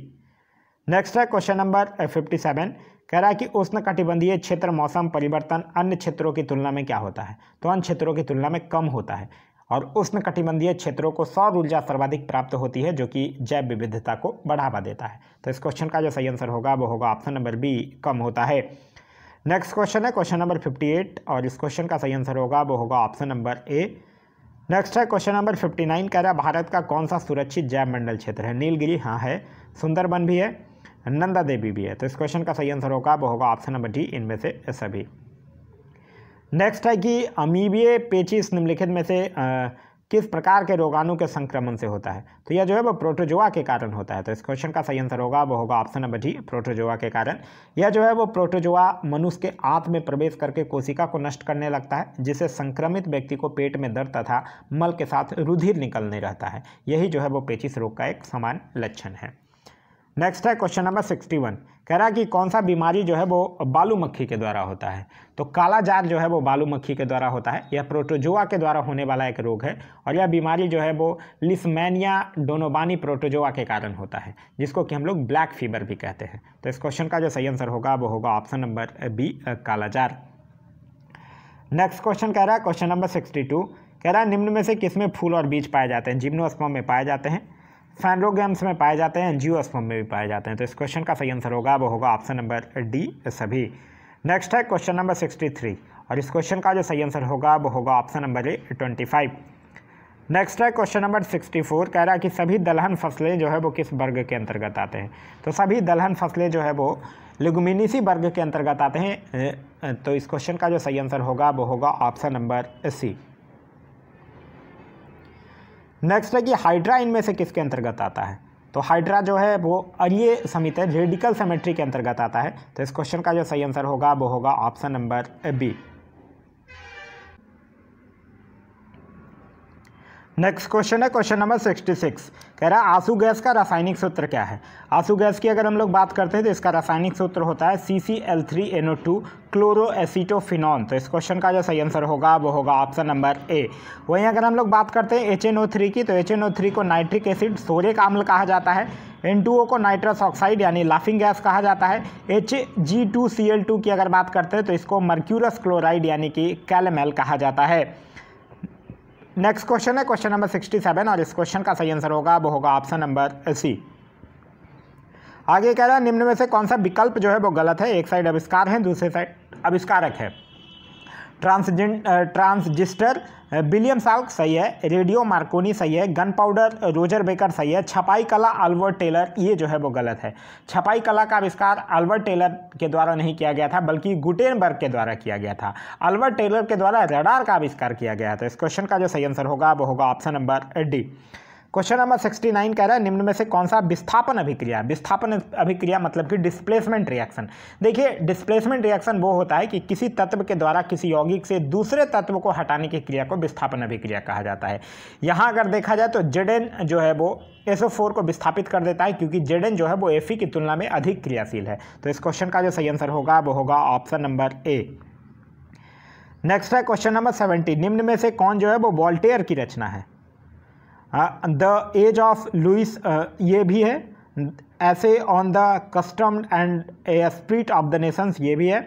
नेक्स्ट है क्वेश्चन नंबर सेवन कह रहा है कि उष्णकटिबंधीय क्षेत्र मौसम परिवर्तन अन्य क्षेत्रों की तुलना में क्या होता है तो अन्य क्षेत्रों की तुलना में कम होता है और उष्ण कटिबंधीय क्षेत्रों को सौर ऊर्जा सर्वाधिक प्राप्त होती है जो कि जैव विविधता को बढ़ावा देता है तो इस क्वेश्चन का जो सही आंसर होगा वो होगा ऑप्शन नंबर बी कम होता है नेक्स्ट क्वेश्चन है क्वेश्चन नंबर एट और इस क्वेश्चन का सही आंसर होगा वो होगा ऑप्शन नंबर ए नेक्स्ट है क्वेश्चन नंबर नाइन कह रहा है भारत का कौन सा सुरक्षित जैव मंडल क्षेत्र है नीलगिरी हाँ है सुंदरबन भी है नंदा देवी भी है तो इस क्वेश्चन का सही आंसर होगा वो होगा ऑप्शन नंबर डी इनमें से सभी नेक्स्ट है कि अमीबिए पेचिस निम्नलिखित में से आ, किस प्रकार के रोगाणु के संक्रमण से होता है तो यह जो है वो प्रोटोजोआ के कारण होता है तो इस क्वेश्चन का सही आंसर होगा वो होगा ऑप्शन नंबर डी प्रोटोजोआ के कारण यह जो है वो प्रोटोजोआ मनुष्य के आंत में प्रवेश करके कोशिका को नष्ट करने लगता है जिससे संक्रमित व्यक्ति को पेट में दर्द तथा मल के साथ रुधिर निकलने रहता है यही जो है वो पेचिस रोग का एक समान लक्षण है नेक्स्ट है क्वेश्चन नंबर सिक्सटी वन कह रहा है कि कौन सा बीमारी जो है वो बालू मक्खी के द्वारा होता है तो काला जार जो है वो बालू मक्खी के द्वारा होता है यह प्रोटोजोआ के द्वारा होने वाला एक रोग है और यह बीमारी जो है वो लिस्मैनिया डोनोबानी प्रोटोजोआ के कारण होता है जिसको कि हम लोग ब्लैक फीवर भी कहते हैं तो इस क्वेश्चन का जो सही आंसर होगा वो होगा ऑप्शन नंबर बी कालाजार नेक्स्ट क्वेश्चन कह रहा है क्वेश्चन नंबर सिक्सटी टू कह रहा है निम्न में से किसमें फूल और बीज पाए जाते हैं जिम्नोस्पम में पाए जाते हैं फैनरोगेम्स में पाए जाते हैं एंजियोस्पर्म में भी पाए जाते हैं तो इस क्वेश्चन का सही आंसर होगा वो होगा ऑप्शन नंबर डी सभी नेक्स्ट है क्वेश्चन नंबर सिक्सटी थ्री और इस क्वेश्चन का जो सही आंसर होगा वो होगा option number A twenty five next है क्वेश्चन नंबर सिक्सटी फोर कह रहा है कि सभी दलहन फसलें जो है वो किस वर्ग के अंतर्गत आते हैं तो सभी दलहन फसलें जो है वो लिगुमिनीसी वर्ग के अंतर्गत आते हैं तो इस क्वेश्चन का जो सही आंसर होगा वो होगा ऑप्शन नंबर सी नेक्स्ट है कि हाइड्रा इनमें से किसके अंतर्गत आता है तो हाइड्रा जो है वो अरिय समित है रेडिकल सेमेट्री के अंतर्गत आता है तो इस क्वेश्चन का जो सही आंसर होगा वो होगा option number B next question है क्वेश्चन नंबर सिक्सटी सिक्स कह रहा है आंसू गैस का रासायनिक सूत्र क्या है आंसू गैस की अगर हम लोग बात करते हैं तो इसका रासायनिक सूत्र होता है C C L three N O two एसिटोफिन तो इस क्वेश्चन का जो सही आंसर होगा वो होगा ऑप्शन नंबर ए वहीं अगर हम लोग बात करते हैं एच एन ओ थ्री की तो एच एन ओ थ्री को नाइट्रिक एसिड का अम्ल कहा जाता है एन टू ओ को नाइट्रस ऑक्साइड यानी लाफिंग गैस कहा जाता है H G two C L two की अगर बात करते हैं तो इसको मर्क्यूरस क्लोराइड यानी कि कैलमेल कहा जाता है नेक्स्ट क्वेश्चन है क्वेश्चन नंबर सिक्सटी सेवन और इस क्वेश्चन का सही आंसर होगा वो होगा ऑप्शन नंबर सी आगे कह रहा है निम्न में से कौन सा विकल्प जो है वो गलत है एक साइड आविष्कार है दूसरी साइड आविष्कारक है ट्रांसजें ट्रांसजिस्टर विलियम साल्क सही है रेडियो मार्कोनी सही है गन पाउडर रोजर बेकर सही है छपाई कला अल्बर्ट टेलर ये जो है वो गलत है छपाई कला का आविष्कार अल्बर्ट टेलर के द्वारा नहीं किया गया था बल्कि गुटेनबर्ग के द्वारा किया गया था अल्बर्ट टेलर के द्वारा रडार का आविष्कार किया गया था इस क्वेश्चन का जो सही आंसर होगा वो होगा option number D question number sixty nine कह रहा है निम्न में से कौन सा विस्थापन अभिक्रिया विस्थापन अभिक्रिया मतलब कि डिस्प्लेसमेंट रिएक्शन देखिए डिस्प्लेसमेंट रिएक्शन वो होता है कि किसी तत्व के द्वारा किसी यौगिक से दूसरे तत्व को हटाने की क्रिया को विस्थापन अभिक्रिया कहा जाता है यहाँ अगर देखा जाए तो जेडेन जो है वो एसओ फोर को विस्थापित कर देता है क्योंकि जेडेन जो है वो एफ की तुलना में अधिक क्रियाशील है तो इस क्वेश्चन का जो सही आंसर होगा वो होगा ऑप्शन नंबर ए नेक्स्ट है क्वेश्चन नंबर सेवेंटी निम्न में से कौन जो है वो वॉल्टेयर की रचना है द एज ऑफ लुइस ये भी है essay on the custom and a spirit of the nations ये भी है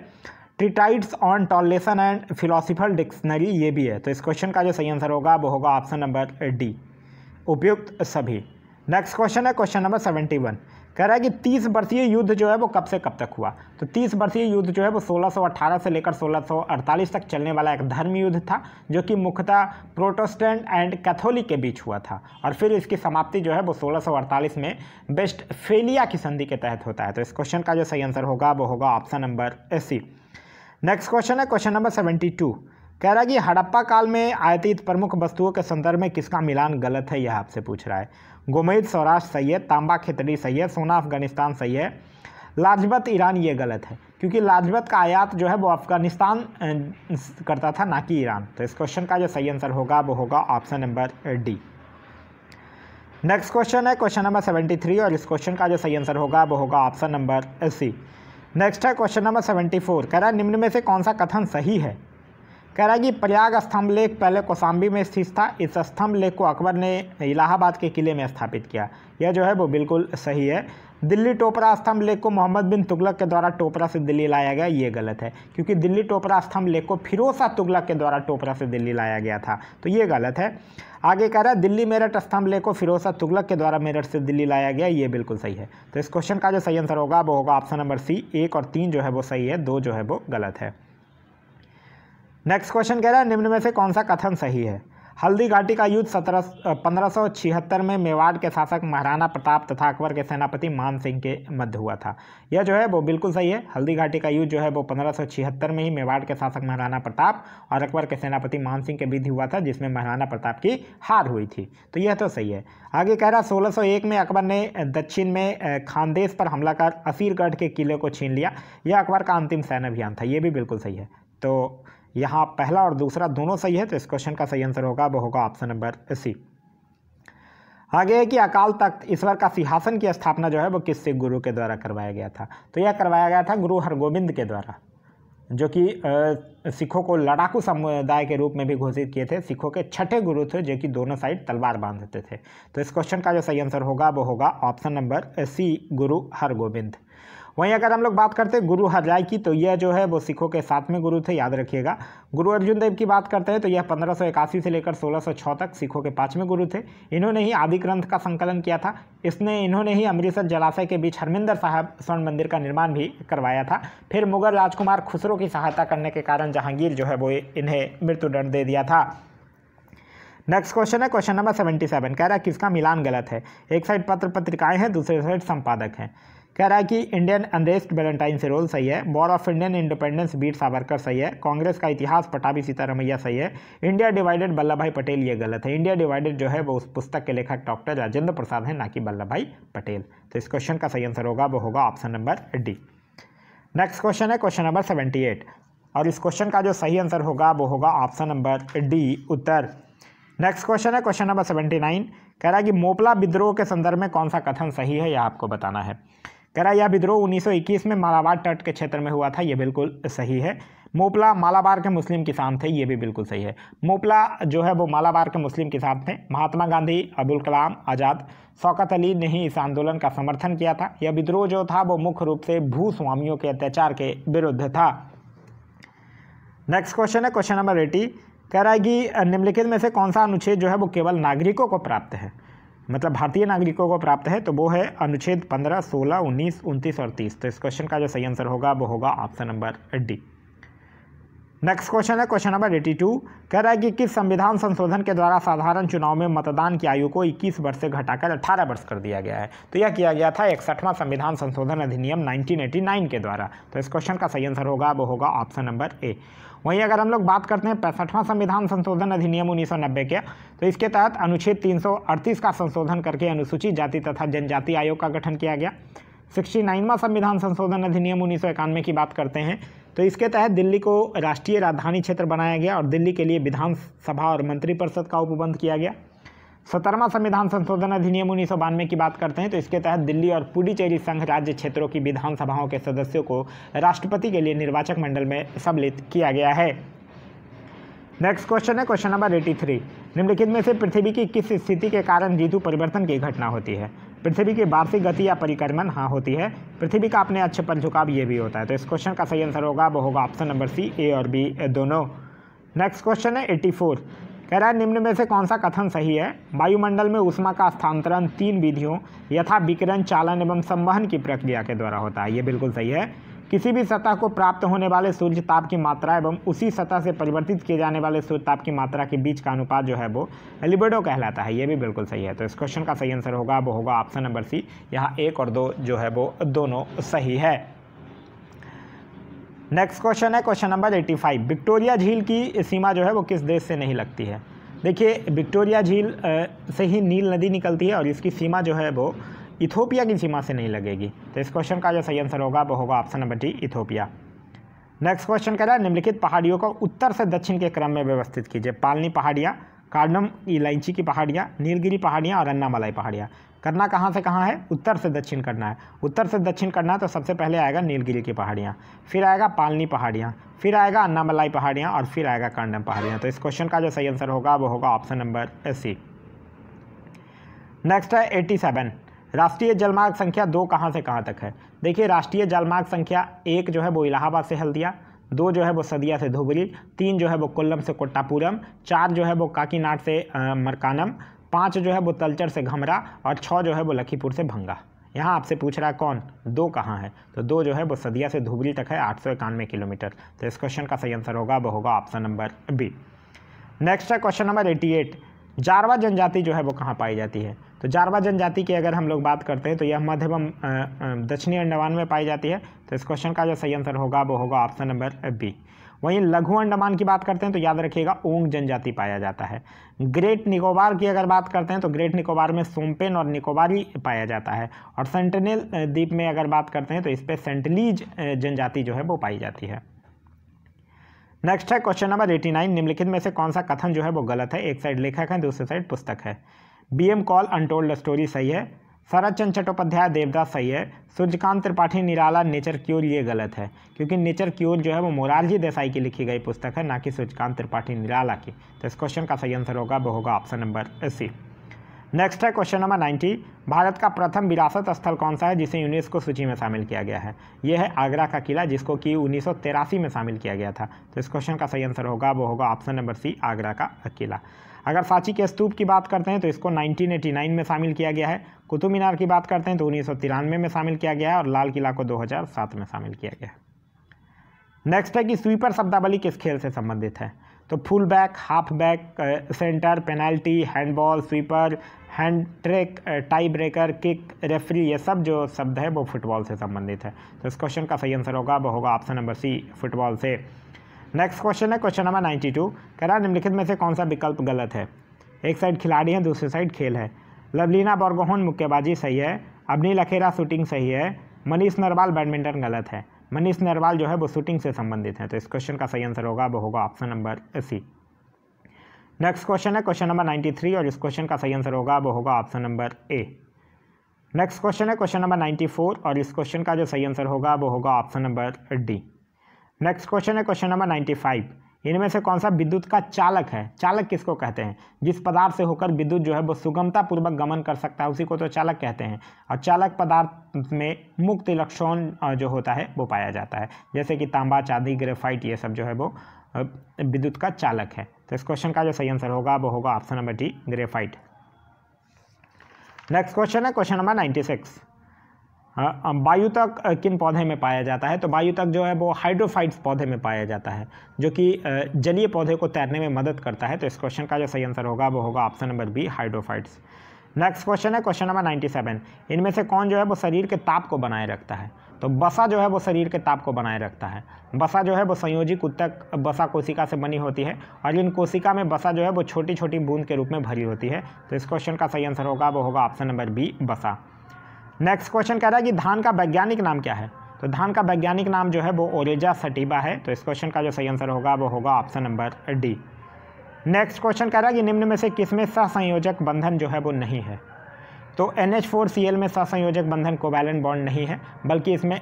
treatise on tolerance and philosophical dictionary ये भी है तो इस क्वेश्चन का जो सही आंसर होगा वो होगा ऑप्शन नंबर डी उपयुक्त सभी नेक्स्ट क्वेश्चन है क्वेश्चन नंबर सेवेंटी वन कह रहा है कि तीस वर्षीय युद्ध जो है वो कब से कब तक हुआ तो तीस वर्षीय युद्ध जो है वो 1618 से लेकर 1648 तक चलने वाला एक धर्म युद्ध था जो कि मुख्यतः प्रोटेस्टेंट एंड कैथोलिक के बीच हुआ था और फिर इसकी समाप्ति जो है वो 1648 में बेस्ट फेलिया की संधि के तहत होता है तो इस क्वेश्चन का जो सही आंसर होगा वो होगा option number A C next question है क्वेश्चन नंबर सेवेंटी कह रहा है कि हड़प्पा काल में आयतीत प्रमुख वस्तुओं के संदर्भ में किसका मिलान गलत है यह आपसे पूछ रहा है गुमैद सौराष्ट्र सही है तांबा खेतरी सही है सोना अफगानिस्तान सही है लाजबत ईरान ये गलत है क्योंकि लाजबत का आयात जो है वो अफगानिस्तान करता था ना कि ईरान तो इस क्वेश्चन का जो सही आंसर होगा वो होगा option number D next question है क्वेश्चन नंबर सेवेंटी थ्री और इस क्वेश्चन का जो सही आंसर होगा वो होगा ऑप्शन नंबर सी नेक्स्ट है क्वेश्चन नंबर सेवेंटी फोर कह रहा है निम्न में से कौन सा कथन सही है कह रहा है कि प्रयाग स्तंभ लेख पहले कौसाम्बी में स्थित था इस स्तंभ लेख को अकबर ने इलाहाबाद के किले में स्थापित किया यह जो है वो बिल्कुल सही है दिल्ली टोपरा स्तंभ लेख को मोहम्मद बिन तुगलक के द्वारा टोपरा से दिल्ली लाया गया ये गलत है क्योंकि दिल्ली टोपरा स्तंभ लेख को फिरोसा तुगलक के द्वारा टोपरा से दिल्ली लाया गया था तो ये गलत है आगे कह रहा है दिल्ली मेरठ स्तंभ लेख को फिरोसा तुगलक के द्वारा मेरठ से दिल्ली लाया गया ये बिल्कुल सही है तो इस क्वेश्चन का जो सही आंसर होगा वो होगा ऑप्शन नंबर सी एक और तीन जो है वो सही है दो जो है वो गलत है नेक्स्ट क्वेश्चन कह रहा है निम्न में से कौन सा कथन सही है हल्दी घाटी का युद्ध सत्रह पंद्रह सौ छिहत्तर में मेवाड़ के शासक महाराणा प्रताप तथा अकबर के सेनापति मान सिंह के मध्य हुआ था यह जो है वो बिल्कुल सही है हल्दी घाटी का युद्ध जो है वो पंद्रह सौ छिहत्तर में ही मेवाड़ के शासक महाराणा प्रताप और अकबर के सेनापति मान सिंह के बीच हुआ था जिसमें महाराणा प्रताप की हार हुई थी तो यह तो सही है आगे कह रहा सोलह एक में अकबर ने दक्षिण में खानदेश पर हमला कर असीरगढ़ के किले को छीन लिया यह अकबर का अंतिम सैन्य अभियान था यह भी बिल्कुल सही है तो यहाँ पहला और दूसरा दोनों सही है तो इस क्वेश्चन का सही आंसर होगा वो होगा ऑप्शन नंबर सी आगे है कि अकाल तख्त ईश्वर का सिंहासन की स्थापना जो है वो किससे गुरु के द्वारा करवाया गया था तो यह करवाया गया था गुरु हरगोविंद के द्वारा जो कि सिखों को लड़ाकू समुदाय के रूप में भी घोषित किए थे सिखों के छठे गुरु थे जो कि दोनों साइड तलवार बांधते थे तो इस क्वेश्चन का जो सही आंसर होगा वो होगा ऑप्शन नंबर सी गुरु हरगोविंद वहीं अगर हम लोग बात करते हैं गुरु हरराय की तो यह जो है वो सिखों के सातवें गुरु थे याद रखिएगा गुरु अर्जुन देव की बात करते हैं तो यह पंद्रह से लेकर सोलह तक सिखों के पाँचवें गुरु थे इन्होंने ही आदि ग्रंथ का संकलन किया था इसने इन्होंने ही अमृतसर जलाशय के बीच हरमिंदर साहब स्वर्ण मंदिर का निर्माण भी करवाया था फिर मुगल राजकुमार खुसरो की सहायता करने के कारण जहांगीर जो है वो इन्हें मृत्युदंड दे दिया था नेक्स्ट क्वेश्चन है क्वेश्चन नंबर सेवेंटी सेवन कह रहा है किसका मिलान गलत है एक साइड पत्र पत्रिकाएं हैं दूसरे साइड संपादक हैं कह रहा है कि Indian unrest Valentine Chirol सही है war of Indian independence Vir Savarkar सही है कांग्रेस का इतिहास पटाभी सीतारमैया सही है इंडिया डिवाइडेड वल्लभ भाई पटेल ये गलत है इंडिया डिवाइडेड जो है वो उस पुस्तक के लेखक डॉक्टर राजेंद्र प्रसाद हैं ना कि वल्लभ भाई पटेल तो इस क्वेश्चन का सही आंसर होगा वो होगा option number D next question है क्वेश्चन नंबर सेवेंटी और इस क्वेश्चन का जो सही आंसर होगा वो होगा ऑप्शन नंबर डी उत्तर नेक्स्ट क्वेश्चन है क्वेश्चन नंबर सेवेंटी नाइन कह रहा है कि मोपला विद्रोह के संदर्भ में कौन सा कथन सही है यह आपको बताना है करा यह विद्रोह 1921 में मालाबार तट के क्षेत्र में हुआ था ये बिल्कुल सही है मोपला मालाबार के मुस्लिम किसान थे ये भी बिल्कुल सही है मोपला जो है वो मालाबार के मुस्लिम किसान थे महात्मा गांधी अबुल कलाम आज़ाद शौकत अली ने ही इस आंदोलन का समर्थन किया था यह विद्रोह जो था वो मुख्य रूप से भूस्वामियों के अत्याचार के विरुद्ध था नेक्स्ट क्वेश्चन है क्वेश्चन नंबर एटी कह रहा है कि निम्नलिखित में से कौन सा अनुच्छेद जो है वो केवल नागरिकों को प्राप्त है मतलब भारतीय नागरिकों को प्राप्त है तो वो है अनुच्छेद 15, 16, 19, 29 और 30 तो इस क्वेश्चन का जो सही आंसर होगा वो होगा option number D next question है क्वेश्चन नंबर एटी टू कह रहा है कि किस संविधान संशोधन के द्वारा साधारण चुनाव में मतदान की आयु को 21 वर्ष से घटाकर 18 वर्ष कर दिया गया है तो यह किया गया था इकसठवां संविधान संशोधन अधिनियम नाइनटीन के द्वारा तो इस क्वेश्चन का सही आंसर होगा वो होगा ऑप्शन नंबर ए वहीं अगर हम लोग बात करते हैं पैंसठवां संविधान संशोधन अधिनियम उन्नीस के तो इसके तहत अनुच्छेद 338 का संशोधन करके अनुसूचित जाति तथा जनजाति आयोग का गठन किया गया सिक्सटी नाइनवा संविधान संशोधन अधिनियम उन्नीस की बात करते हैं तो इसके तहत दिल्ली को राष्ट्रीय राजधानी क्षेत्र बनाया गया और दिल्ली के लिए विधानसभा और मंत्रिपरिषद का उपबंध किया गया सत्तरवा संविधान संशोधन अधिनियम उन्नीस की बात करते हैं तो इसके तहत दिल्ली और पुडुचेरी संघ राज्य क्षेत्रों की विधानसभाओं के सदस्यों को राष्ट्रपति के लिए निर्वाचक मंडल में सम्मिलित किया गया है नेक्स्ट क्वेश्चन है क्वेश्चन नंबर एटी थ्री निम्नलिखित में से पृथ्वी की किस स्थिति के कारण ऋतु परिवर्तन की घटना होती है पृथ्वी की वार्षिक गति या परिक्रमण हाँ होती है पृथ्वी का अपने अच्छे पर झुकाव ये भी होता है तो इस क्वेश्चन का सही आंसर होगा वो होगा ऑप्शन नंबर सी ए और बी दोनों नेक्स्ट क्वेश्चन है एट्टी फोर कह रहा है निम्न में से कौन सा कथन सही है वायुमंडल में उष्मा का स्थानांतरण तीन विधियों यथा विकिरण चालन एवं संवहन की प्रक्रिया के द्वारा होता है ये बिल्कुल सही है किसी भी सतह को प्राप्त होने वाले सूर्य ताप की मात्रा एवं उसी सतह से परिवर्तित किए जाने वाले सूर्य ताप की मात्रा के बीच का अनुपात जो है वो एलिबेडो कहलाता है ये भी बिल्कुल सही है तो इस क्वेश्चन का सही आंसर होगा वो होगा ऑप्शन नंबर सी यहाँ एक और दो जो है वो दोनों सही है नेक्स्ट क्वेश्चन है question number eighty five Victoria झील की सीमा जो है वो किस देश से नहीं लगती है देखिए विक्टोरिया झील से ही नील नदी निकलती है और इसकी सीमा जो है वो इथोपिया की सीमा से नहीं लगेगी तो इस क्वेश्चन का जो सही आंसर होगा वो होगा option number D Ethiopia next question कह रहा है निम्नलिखित पहाड़ियों को उत्तर से दक्षिण के क्रम में व्यवस्थित कीजिए पालनी पहाड़ियाँ कार्डम इलायची की पहाड़ियाँ नीलगिरी पहाड़ियाँ और अन्नामलाई पहाड़ियाँ करना कहाँ से कहाँ है उत्तर से दक्षिण करना है उत्तर से दक्षिण करना है तो सबसे पहले आएगा नीलगिरी की पहाड़ियाँ फिर आएगा पालनी पहाड़ियाँ फिर आएगा अन्नामलाई पहाड़ियाँ और फिर आएगा कांडम पहाड़ियाँ तो इस क्वेश्चन का जो सही आंसर होगा वो होगा ऑप्शन नंबर सी नेक्स्ट है एट्टी सेवन राष्ट्रीय जलमार्ग संख्या दो कहाँ से कहाँ तक है देखिए राष्ट्रीय जलमार्ग संख्या एक जो है वो इलाहाबाद से हल्दिया दो जो है वो सदिया से धुबरी तीन जो है वो कोल्लम से कोट्टापुरम चार जो है वो काकीनाड से मरकानम पाँच जो है वो तलचर से घमरा और छः जो है वो लखीपुर से भंगा यहाँ आपसे पूछ रहा है कौन दो कहाँ है तो दो जो है वो सदिया से धुबरी तक है आठ सौ इक्यानवे किलोमीटर तो इस क्वेश्चन का सही आंसर होगा वो होगा ऑप्शन नंबर बी नेक्स्ट है question number eighty eight Jarawa जनजाति जो है वो कहाँ पाई जाती है तो जारवा जनजाति की अगर हम लोग बात करते हैं तो यह मध्य एवं दक्षिणी अंडमान में पाई जाती है तो इस क्वेश्चन का जो सही आंसर होगा वो होगा ऑप्शन नंबर बी वहीं लघु अंडमान की बात करते हैं तो याद रखिएगा ओंग जनजाति पाया जाता है ग्रेट निकोबार की अगर बात करते हैं तो ग्रेट निकोबार में सोमपेन और निकोबारी पाया जाता है और सेंटनेल द्वीप में अगर बात करते हैं तो इस पर सेंटलीज जनजाति जो है वो पाई जाती है नेक्स्ट है क्वेश्चन नंबर एटी नाइन निम्नलिखित में से कौन सा कथन जो है वो गलत है एक साइड लेखक है दूसरी साइड पुस्तक है B M Kaul untold story सही है शरद चंद चट्टोपाध्याय देवदास सही है सूर्यकांत त्रिपाठी निराला नेचर क्योर ये गलत है क्योंकि नेचर क्योर जो है वो मोरारजी देसाई की लिखी गई पुस्तक है ना कि सूर्यकांत त्रिपाठी निराला की तो इस क्वेश्चन का सही आंसर होगा वो होगा ऑप्शन नंबर सी नेक्स्ट है क्वेश्चन नंबर नाइन्टी भारत का प्रथम विरासत स्थल कौन सा है जिसे यूनेस्को सूची में शामिल किया गया है यह है आगरा का किला जिसको कि उन्नीस में शामिल किया गया था तो इस क्वेश्चन का सही आंसर होगा वो होगा ऑप्शन नंबर सी आगरा का किला अगर सांची के स्तूप की बात करते हैं तो इसको 1989 में शामिल किया गया है कुतुब मीनार की बात करते हैं तो उन्नीस में शामिल किया गया है और लाल किला को 2007 में शामिल किया गया नेक्स्ट है कि स्वीपर शब्दावली किस खेल से संबंधित है तो full back half back centre penalty handball sweeper hat trick tie breaker kick referee ये सब जो शब्द है वो फुटबॉल से संबंधित है तो इस क्वेश्चन का सही आंसर होगा वो होगा ऑप्शन नंबर सी फुटबॉल से नेक्स्ट क्वेश्चन है क्वेश्चन नंबर नाइन्टी टू कह रहा निम्नलिखित में से कौन सा विकल्प गलत है एक साइड खिलाड़ी है दूसरी साइड खेल है लवलीना बॉर्गोहन मुक्केबाजी सही है अबनी लखेरा शूटिंग सही है मनीष नरवाल बैडमिंटन गलत है मनीष नरवाल जो है वो शूटिंग से संबंधित है तो इस क्वेश्चन का सही आंसर होगा वो होगा option number C next question है क्वेश्चन नंबर नाइन्टी थ्री और इस क्वेश्चन का सही आंसर होगा वो होगा option number A next question है क्वेश्चन नंबर नाइन्टी फोर और इस क्वेश्चन का जो सही आंसर होगा वो होगा option number D next question है क्वेश्चन नंबर फाइव इनमें से कौन सा विद्युत का चालक है चालक किसको कहते हैं जिस पदार्थ से होकर विद्युत जो है वो सुगमतापूर्वक गमन कर सकता है उसी को तो चालक कहते हैं और चालक पदार्थ में मुक्त इलेक्ट्रॉन जो होता है वो पाया जाता है जैसे कि तांबा चांदी ग्रेफाइट ये सब जो है वो विद्युत का चालक है तो इस क्वेश्चन का जो सही आंसर होगा वो होगा option number D graphite next question है क्वेश्चन नंबर नाइन्टी सिक्स हाँ, वायुतक किन पौधे में पाया जाता है तो वायुतक जो है वो हाइड्रोफाइट्स पौधे में पाया जाता है जो कि जलीय पौधे को तैरने में मदद करता है तो इस क्वेश्चन का जो सही आंसर होगा वो होगा option number B hydrophytes next question है क्वेश्चन नंबर 97 इनमें से कौन जो है वो शरीर के ताप को बनाए रखता है तो बसा जो है वो शरीर के ताप को बनाए रखता है बसा जो है वो संयोजित उत्तक बसा कोशिका से बनी होती है और इन कोशिका में बसा जो है वो छोटी छोटी बूंद के रूप में भरी होती है तो इस क्वेश्चन का सही आंसर होगा वो होगा ऑप्शन नंबर बी बसा नेक्स्ट क्वेश्चन कह रहा है कि धान का वैज्ञानिक नाम क्या है तो धान का वैज्ञानिक नाम जो है वो ओरेजा सटीबा है तो इस क्वेश्चन का जो सही आंसर होगा वो होगा option number D next question कह रहा है कि निम्न में से किस में सहसंयोजक बंधन जो है वो नहीं है तो N H four C L में सहसंयोजक बंधन कोवैलेंट बॉन्ड नहीं है बल्कि इसमें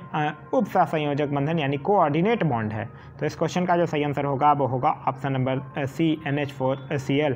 उप सहसंयोजक बंधन यानी कोऑर्डिनेट बॉन्ड है तो इस क्वेश्चन का जो सही आंसर होगा वो होगा option number C N H four C L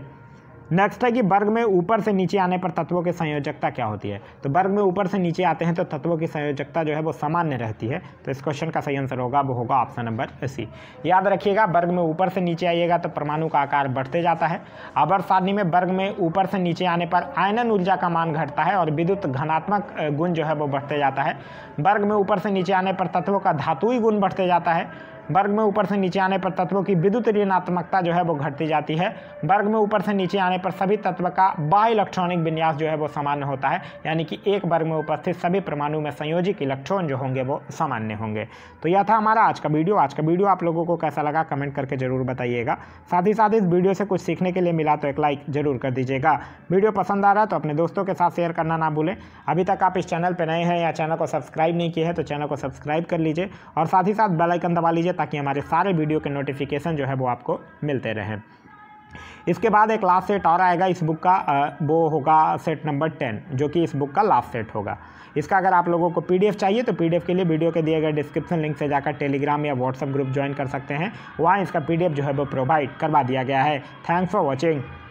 next है कि वर्ग में ऊपर से नीचे आने पर तत्वों की संयोजकता क्या होती है तो वर्ग में ऊपर से नीचे आते हैं तो तत्वों की संयोजकता जो है वो सामान्य रहती है तो इस क्वेश्चन का सही आंसर होगा वो होगा ऑप्शन नंबर सी याद रखिएगा वर्ग में ऊपर से नीचे आइएगा तो परमाणु का आकार बढ़ते जाता है अबर सारणी में वर्ग में ऊपर से नीचे आने पर आयनन ऊर्जा का मान घटता है और विद्युत घनात्मक गुण जो है वो बढ़ते जाता है वर्ग में ऊपर से नीचे आने पर तत्वों का धातुई गुण बढ़ते जाता है वर्ग में ऊपर से नीचे आने पर तत्वों की विद्युत ऋणात्मकता जो है वो घटती जाती है वर्ग में ऊपर से नीचे आने पर सभी तत्व का बा इलेक्ट्रॉनिक विन्यास जो है वो सामान्य होता है यानी कि एक वर्ग में उपस्थित सभी परमाणु में संयोजिक इलेक्ट्रॉन जो होंगे वो सामान्य होंगे तो यह था हमारा आज का वीडियो आज का वीडियो आप लोगों को कैसा लगा कमेंट करके जरूर बताइएगा साथ ही साथ इस वीडियो से कुछ सीखने के लिए मिला तो एक लाइक जरूर कर दीजिएगा वीडियो पसंद आ रहा है तो अपने दोस्तों के साथ शेयर करना ना भूलें अभी तक आप इस चैनल पर नए हैं या चैनल को सब्सक्राइब नहीं किया है तो चैनल को सब्सक्राइब कर लीजिए और साथ ही साथ बेलाइकन दबा लीजिए कीजिए ताकि हमारे सारे वीडियो के नोटिफिकेशन जो है वो आपको मिलते रहें इसके बाद एक लास्ट सेट और आएगा इस बुक का वो होगा सेट नंबर टेन जो कि इस बुक का लास्ट सेट होगा इसका अगर आप लोगों को पीडीएफ चाहिए तो पीडीएफ के लिए वीडियो के दिए गए डिस्क्रिप्शन लिंक से जाकर टेलीग्राम या व्हाट्सएप ग्रुप ज्वाइन कर सकते हैं वहाँ इसका पीडीएफ जो है वो प्रोवाइड करवा दिया गया है थैंक्स फॉर वॉचिंग